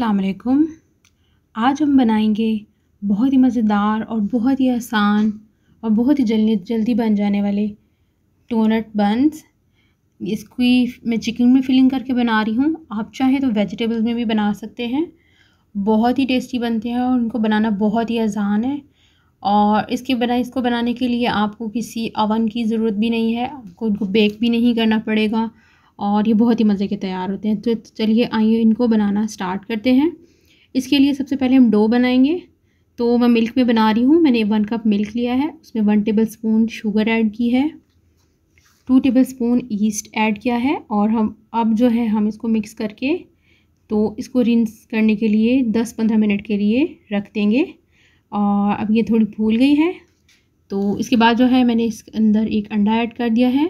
अल्लाम आज हम बनाएंगे बहुत ही मज़ेदार और बहुत ही आसान और बहुत ही जल्दी जल्दी बन जाने वाले टोनट बन्स इसकी मैं चिकन में फिलिंग करके बना रही हूँ आप चाहें तो वेजिटेबल्स में भी बना सकते हैं बहुत ही टेस्टी बनते हैं और उनको बनाना बहुत ही आसान है और इसके बना इसको बनाने के लिए आपको किसी अवन की ज़रूरत भी नहीं है आपको उनको बेक भी नहीं करना पड़ेगा और ये बहुत ही मज़े के तैयार होते हैं तो चलिए आइए इनको बनाना स्टार्ट करते हैं इसके लिए सबसे पहले हम डो बनाएंगे तो मैं मिल्क में बना रही हूँ मैंने वन कप मिल्क लिया है उसमें one tablespoon sugar add की है two tablespoon yeast add किया है और हम अब जो है हम इसको मिक्स करके तो इसको रिंस करने के लिए दस पंद्रह मिनट के लिए रख देंगे और अब ये थोड़ी भूल गई है तो इसके बाद जो है मैंने इस अंदर एक अंडा ऐड कर दिया है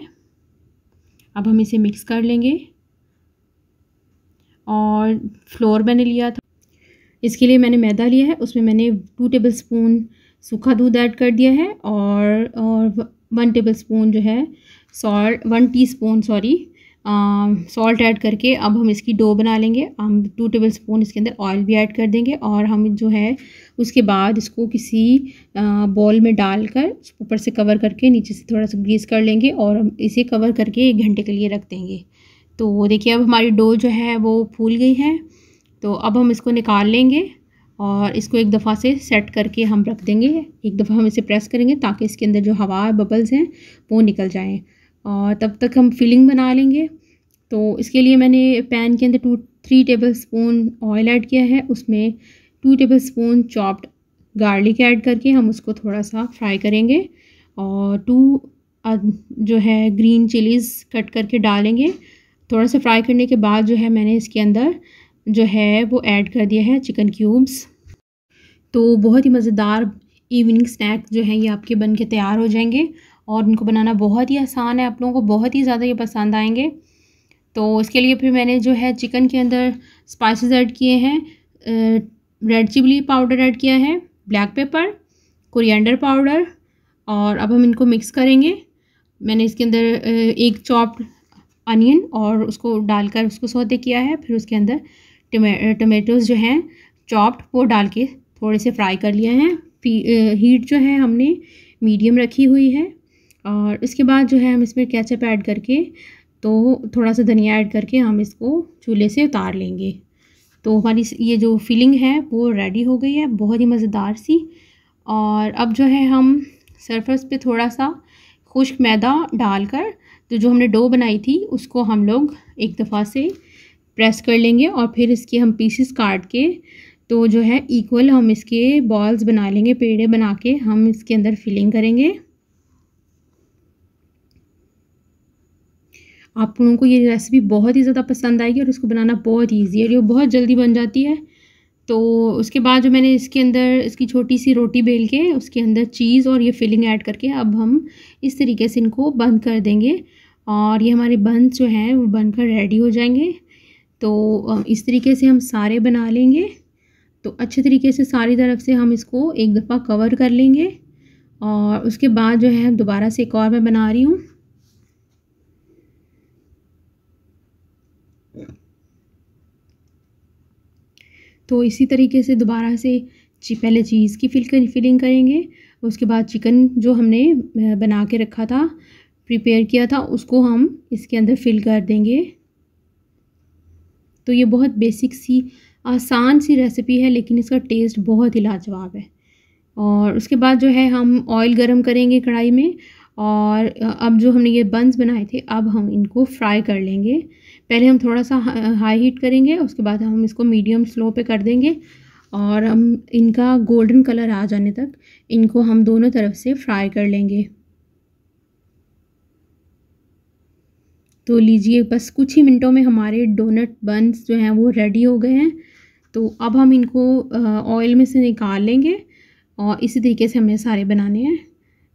अब हम इसे मिक्स कर लेंगे और फ्लोर मैंने लिया था इसके लिए मैंने मैदा लिया है उसमें मैंने टू टेबल स्पून सूखा दूध ऐड कर दिया है और और वन टेबल स्पून जो है salt one teaspoon sorry salt add करके अब हम इसकी डो बना लेंगे हम टू टेबल स्पून इसके अंदर ऑयल भी ऐड कर देंगे और हम जो है उसके बाद इसको किसी बॉल में डालकर ऊपर से कवर करके नीचे से थोड़ा सा ग्रीस कर लेंगे और हम इसे कवर करके एक घंटे के लिए रख देंगे तो देखिए अब हमारी डो जो है वो फूल गई है तो अब हम इसको निकाल लेंगे और इसको एक दफ़ा से सेट करके हम रख देंगे एक दफ़ा हम इसे प्रेस करेंगे ताकि इसके अंदर जो हवा बबल्स हैं वो निकल जाएँ और तब तक हम फिलिंग बना लेंगे तो इसके लिए मैंने पैन के अंदर two three tablespoon oil add किया है उसमें two tablespoon chopped garlic add करके हम उसको थोड़ा सा फ्राई करेंगे और टू जो है ग्रीन चिलीज़ कट करके डालेंगे थोड़ा सा फ्राई करने के बाद जो है मैंने इसके अंदर जो है वो ऐड कर दिया है चिकन क्यूब्स तो बहुत ही मज़ेदार इवनिंग स्नैक जो है ये आपके बन के तैयार हो जाएंगे और उनको बनाना बहुत ही आसान है आप लोगों को बहुत ही ज़्यादा ये पसंद आएंगे तो इसके लिए फिर मैंने जो है चिकन के अंदर स्पाइसेस ऐड किए हैं रेड चिली पाउडर ऐड किया है ब्लैक पेपर कोरिएंडर पाउडर और अब हम इनको मिक्स करेंगे मैंने इसके अंदर एक चॉप्ड अनियन और उसको डालकर उसको सौते किया है फिर उसके अंदर टमेटोज़ जो हैं चॉप्ड वो डाल के थोड़े से फ्राई कर लिए हैं हीट जो है हमने मीडियम रखी हुई है और उसके बाद जो है हम इसमें कैचअप ऐड करके तो थोड़ा सा धनिया ऐड करके हम इसको चूल्हे से उतार लेंगे तो हमारी ये जो फिलिंग है वो रेडी हो गई है बहुत ही मज़ेदार सी और अब जो है हम सरफेस पे थोड़ा सा खुश्क मैदा डालकर तो जो हमने डो बनाई थी उसको हम लोग एक दफ़ा से प्रेस कर लेंगे और फिर इसके हम पीसेस काट के तो जो है इक्वल हम इसके बॉल्स बना लेंगे पेड़े बना के हम इसके अंदर फिलिंग करेंगे आप लोगों को ये रेसिपी बहुत ही ज़्यादा पसंद आएगी और इसको बनाना बहुत ईजी है और ये बहुत जल्दी बन जाती है तो उसके बाद जो मैंने इसके अंदर इसकी छोटी सी रोटी बेल के उसके अंदर चीज़ और ये फिलिंग ऐड करके अब हम इस तरीके से इनको बंद कर देंगे और ये हमारे बंस जो हैं वो बनकर रेडी हो जाएंगे तो इस तरीके से हम सारे बना लेंगे तो अच्छे तरीके से सारी तरफ से हम इसको एक दफ़ा कवर कर लेंगे और उसके बाद जो है दोबारा से एक और मैं बना रही हूँ तो इसी तरीके से दोबारा से पहले चीज़ की फिल फिलिंग करेंगे उसके बाद चिकन जो हमने बना के रखा था प्रिपेयर किया था उसको हम इसके अंदर फिल कर देंगे तो ये बहुत बेसिक सी आसान सी रेसिपी है लेकिन इसका टेस्ट बहुत ही लाजवाब है और उसके बाद जो है हम ऑयल गरम करेंगे कढ़ाई में और अब जो हमने ये बंस बनाए थे अब हम इनको फ्राई कर लेंगे पहले हम थोड़ा सा हाई हीट करेंगे उसके बाद हम इसको मीडियम स्लो पे कर देंगे और हम इनका गोल्डन कलर आ जाने तक इनको हम दोनों तरफ से फ्राई कर लेंगे तो लीजिए बस कुछ ही मिनटों में हमारे डोनट बन्स जो हैं वो रेडी हो गए हैं तो अब हम इनको ऑयल में से निकाल लेंगे और इसी तरीके से हमें सारे बनाने हैं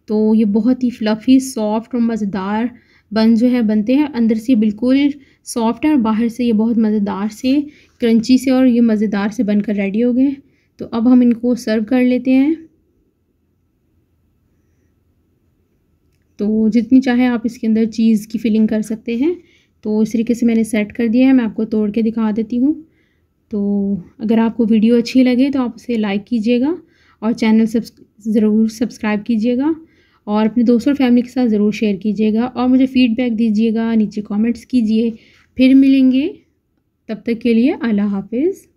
तो ये बहुत ही फ्लफ़ी सॉफ्ट और मज़ेदार बन जो है बनते हैं अंदर से बिल्कुल सॉफ्ट है और बाहर से ये बहुत मज़ेदार से क्रंची से और ये मज़ेदार से बनकर रेडी हो गए तो अब हम इनको सर्व कर लेते हैं तो जितनी चाहे आप इसके अंदर चीज़ की फिलिंग कर सकते हैं तो इस तरीके से मैंने सेट कर दिया है मैं आपको तोड़ के दिखा देती हूँ तो अगर आपको वीडियो अच्छी लगे तो आप उसे लाइक कीजिएगा और चैनल सब्स ज़रूर सब्सक्राइब कीजिएगा और अपने दोस्तों और फैमिली के साथ ज़रूर शेयर कीजिएगा और मुझे फ़ीडबैक दीजिएगा नीचे कमेंट्स कीजिए फिर मिलेंगे तब तक के लिए अल्लाह हाफिज़